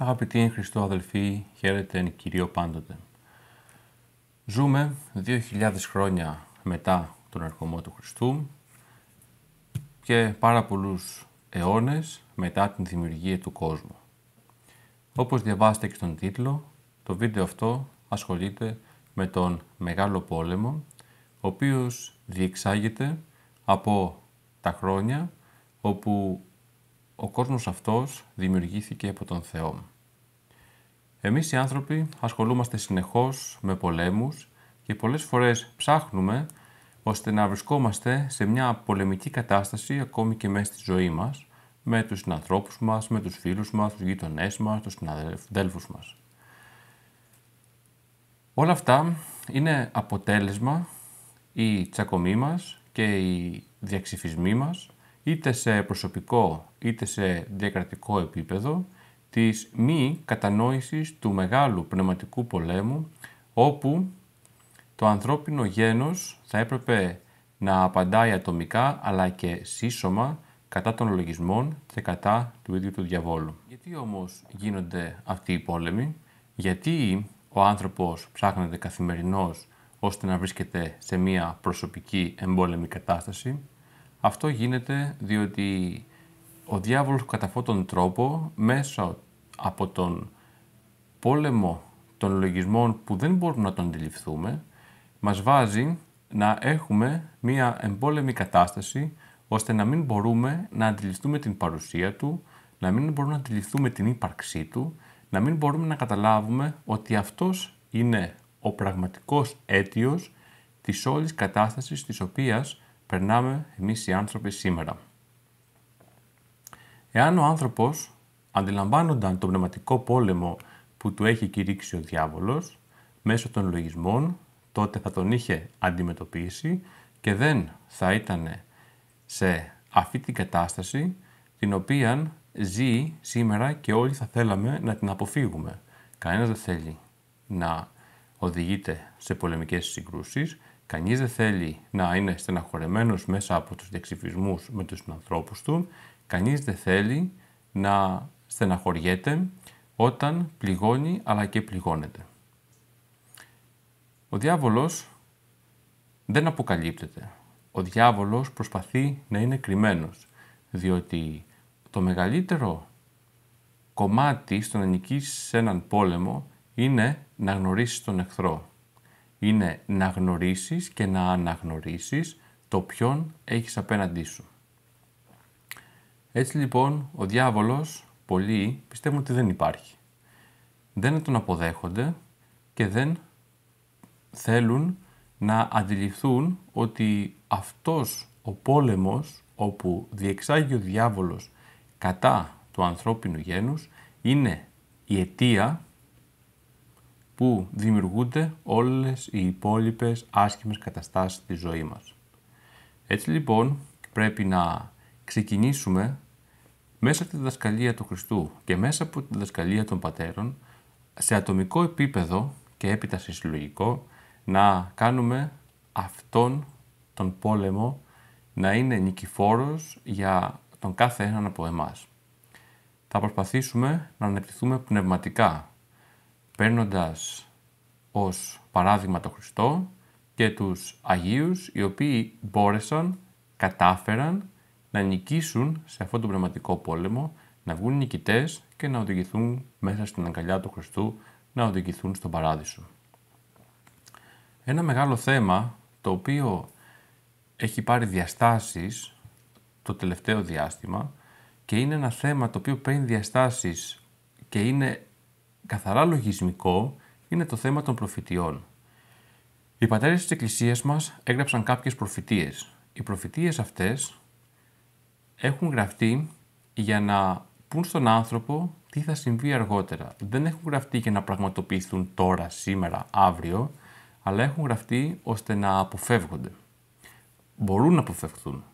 Αγαπητοί εν αδελφοί, χαίρετε εν Κυρίω πάντοτε. Ζούμε 2.000 χρόνια μετά τον ερχομό του Χριστού και πάρα πολλούς αιώνες μετά την δημιουργία του κόσμου. Όπως διαβάσετε και στον τίτλο, το βίντεο αυτό ασχολείται με τον Μεγάλο Πόλεμο, ο οποίος διεξάγεται από τα χρόνια όπου ο κόσμος αυτός δημιουργήθηκε από τον Θεό. Εμείς οι άνθρωποι ασχολούμαστε συνεχώς με πολέμους και πολλές φορές ψάχνουμε ώστε να βρισκόμαστε σε μια πολεμική κατάσταση ακόμη και μέσα στη ζωή μας, με τους συνανθρώπους μας, με τους φίλους μας, τους γείτονές μας, τους συναδέλφους μας. Όλα αυτά είναι αποτέλεσμα η τσακωμή μας και η διαξυφισμοί μας είτε σε προσωπικό είτε σε διακρατικό επίπεδο της μη κατανόησης του μεγάλου πνευματικού πολέμου όπου το ανθρώπινο γένος θα έπρεπε να απαντάει ατομικά αλλά και σύσσωμα κατά των λογισμών και κατά του ίδιου του διαβόλου. Γιατί όμως γίνονται αυτοί οι πόλεμοι, γιατί ο άνθρωπος ψάχνεται καθημερινώς ώστε να βρίσκεται σε μια προσωπική εμπόλεμη κατάσταση, αυτό γίνεται διότι ο διάβολος κατά αυτόν τον τρόπο μέσα από τον πόλεμο των λογισμών που δεν μπορούμε να τον αντιληφθούμε μας βάζει να έχουμε μία εμπόλεμη κατάσταση ώστε να μην μπορούμε να αντιληφθούμε την παρουσία του, να μην μπορούμε να αντιληφθούμε την ύπαρξή του, να μην μπορούμε να καταλάβουμε ότι αυτός είναι ο πραγματικός αίτιος της όλης κατάστασης της οποίας περνάμε εμείς οι άνθρωποι σήμερα. Εάν ο άνθρωπος αντιλαμβάνονταν τον πνευματικό πόλεμο που του έχει κηρύξει ο διάβολος μέσω των λογισμών, τότε θα τον είχε αντιμετωπίσει και δεν θα ήταν σε αυτή την κατάσταση την οποία ζει σήμερα και όλοι θα θέλαμε να την αποφύγουμε. Κανένας δεν θέλει να οδηγείται σε πολεμικές συγκρούσεις Κανείς δεν θέλει να είναι στεναχωρεμένος μέσα από τους διαξυφισμού με τους ανθρώπους του. Κανείς δεν θέλει να στεναχωριέται όταν πληγώνει αλλά και πληγώνεται. Ο διάβολος δεν αποκαλύπτεται. Ο διάβολος προσπαθεί να είναι κρυμμένος, διότι το μεγαλύτερο κομμάτι στο να νικήσεις έναν πόλεμο είναι να γνωρίσεις τον εχθρό είναι να γνωρίσεις και να αναγνωρίσεις το ποιον έχεις απέναντί σου. Έτσι λοιπόν, ο διάβολος, πολύ πιστεύουν ότι δεν υπάρχει. Δεν τον αποδέχονται και δεν θέλουν να αντιληφθούν ότι αυτός ο πόλεμος όπου διεξάγει ο διάβολος κατά του ανθρώπινου γένους είναι η αιτία που δημιουργούνται όλες οι υπόλοιπες άσχημες καταστάσεις της ζωής μας. Έτσι λοιπόν πρέπει να ξεκινήσουμε μέσα από τη διδασκαλία του Χριστού και μέσα από τη δασκαλία των πατέρων σε ατομικό επίπεδο και έπειτα σε συλλογικό να κάνουμε αυτόν τον πόλεμο να είναι νικηφόρος για τον κάθε έναν από εμάς. Θα προσπαθήσουμε να αναπτυχθούμε πνευματικά παίρνοντας ως παράδειγμα το Χριστό και τους Αγίους οι οποίοι μπόρεσαν, κατάφεραν να νικήσουν σε αυτόν τον πνευματικό πόλεμο, να βγουν νικητές και να οδηγηθούν μέσα στην αγκαλιά του Χριστού, να οδηγηθούν στον Παράδεισο. Ένα μεγάλο θέμα το οποίο έχει πάρει διαστάσεις το τελευταίο διάστημα και είναι ένα θέμα το οποίο παίρνει διαστάσεις και είναι καθαρά λογισμικό είναι το θέμα των προφητείων. Οι πατέρες της Εκκλησίας μας έγραψαν κάποιες προφητείες. Οι προφητείες αυτές έχουν γραφτεί για να πούν στον άνθρωπο τι θα συμβεί αργότερα. Δεν έχουν γραφτεί για να πραγματοποιηθούν τώρα, σήμερα, αύριο, αλλά έχουν γραφτεί ώστε να αποφεύγονται. Μπορούν να αποφευχθούν.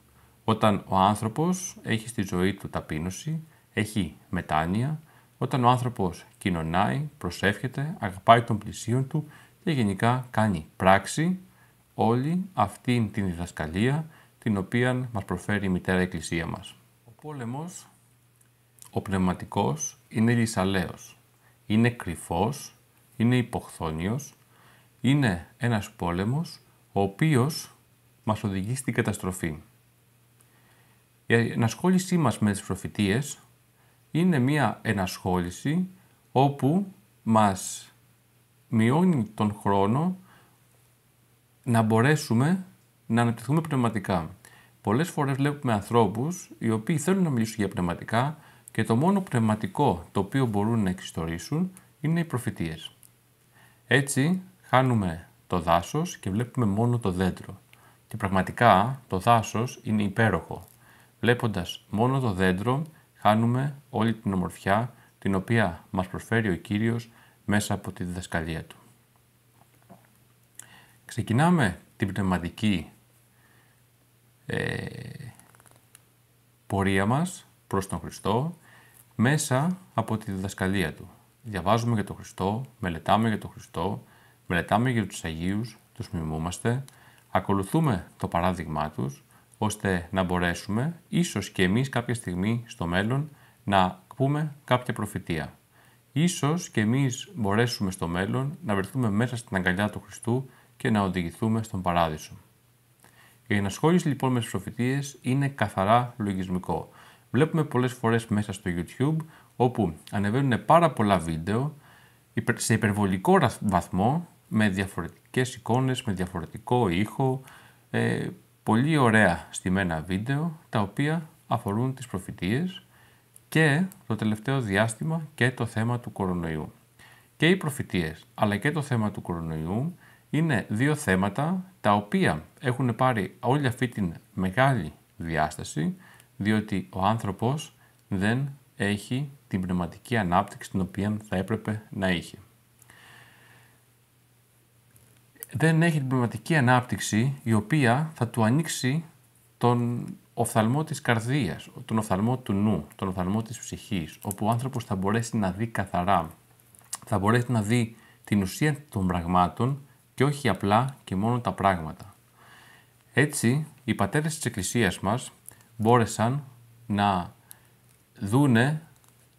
Όταν ο άνθρωπος έχει στη ζωή του ταπείνωση, έχει μετάνοια, όταν ο άνθρωπος κοινωνάει, προσεύχεται, αγαπάει τον πλησίον του και γενικά κάνει πράξη όλη αυτήν την διδασκαλία την οποία μας προφέρει η μητέρα Εκκλησία μας. Ο πόλεμος, ο πνευματικός, είναι λυσαλαίος, είναι κρυφός, είναι υποχθόνιος, είναι ένας πόλεμος ο οποίος μας οδηγεί στην καταστροφή. Η ενασχόλησή μας με τις προφητείες είναι μία ενασχόληση όπου μας μειώνει τον χρόνο να μπορέσουμε να αναπτυχθούμε πνευματικά. Πολλές φορές βλέπουμε ανθρώπους οι οποίοι θέλουν να μιλήσουν για πνευματικά και το μόνο πνευματικό το οποίο μπορούν να εξιστορήσουν είναι οι προφητείες. Έτσι χάνουμε το δάσος και βλέπουμε μόνο το δέντρο. Και πραγματικά το δάσος είναι υπέροχο. Βλέποντας μόνο το δέντρο χάνουμε όλη την ομορφιά την οποία μας προσφέρει ο Κύριος μέσα από τη διδασκαλία Του. Ξεκινάμε την πνευματική ε, πορεία μας προς τον Χριστό μέσα από τη διδασκαλία Του. Διαβάζουμε για τον Χριστό, μελετάμε για τον Χριστό, μελετάμε για τους Αγίους, τους μιμούμαστε, ακολουθούμε το παράδειγμά τους ώστε να μπορέσουμε ίσως και εμείς κάποια στιγμή στο μέλλον να πούμε κάποια προφητεία. Ίσως και εμείς μπορέσουμε στο μέλλον να βρεθούμε μέσα στην αγκαλιά του Χριστού και να οδηγηθούμε στον Παράδεισο. Η ενασχόληση λοιπόν με τις προφητείες είναι καθαρά λογισμικό. Βλέπουμε πολλές φορές μέσα στο YouTube όπου ανεβαίνουν πάρα πολλά βίντεο σε υπερβολικό βαθμό με διαφορετικές εικόνες, με διαφορετικό ήχο, ε, πολύ ωραία στημένα βίντεο τα οποία αφορούν τις προφητείες και το τελευταίο διάστημα και το θέμα του κορονοϊού. Και οι προφητείες αλλά και το θέμα του κορονοϊού είναι δύο θέματα τα οποία έχουν πάρει όλη αυτή την μεγάλη διάσταση διότι ο άνθρωπος δεν έχει την πνευματική ανάπτυξη την οποία θα έπρεπε να είχε. δεν έχει την πνευματική ανάπτυξη η οποία θα του ανοίξει τον οφθαλμό της καρδίας, τον οφθαλμό του νου, τον οφθαλμό της ψυχής, όπου ο άνθρωπος θα μπορέσει να δει καθαρά, θα μπορέσει να δει την ουσία των πραγμάτων και όχι απλά και μόνο τα πράγματα. Έτσι, οι πατέρες της Εκκλησίας μας μπόρεσαν να δούνε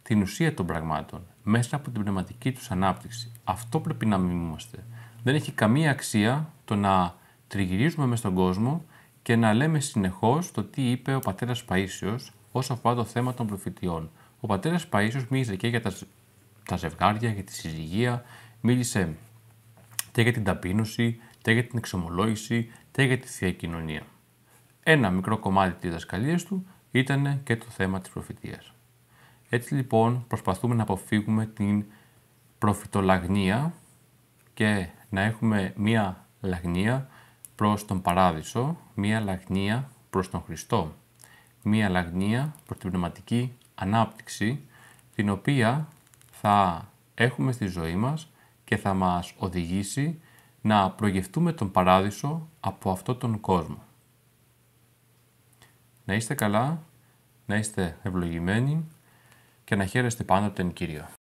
την ουσία των πραγμάτων μέσα από την πνευματική τους ανάπτυξη. Αυτό πρέπει να μιμούμαστε. Δεν έχει καμία αξία το να τριγυρίζουμε μες στον κόσμο και να λέμε συνεχώς το τι είπε ο πατέρας Παίσιο όσον αφορά το θέμα των προφητιών. Ο πατέρας Παίσιο μίλησε και για τα, τα ζευγάρια, για τη συζυγία, μίλησε και για την ταπείνωση, και για την εξομολόγηση, και για τη θεία κοινωνία. Ένα μικρό κομμάτι της διδασκαλίας του ήταν και το θέμα της προφητείας. Έτσι λοιπόν προσπαθούμε να αποφύγουμε την προφητολαγνία και να έχουμε μία λαγνία προς τον Παράδεισο, μία λαγνία προς τον Χριστό, μία λαγνία προς την πνευματική ανάπτυξη, την οποία θα έχουμε στη ζωή μας και θα μας οδηγήσει να προγευτούμε τον Παράδεισο από αυτό τον κόσμο. Να είστε καλά, να είστε ευλογημένοι και να χαίρεστε πάνω από τον Κύριο.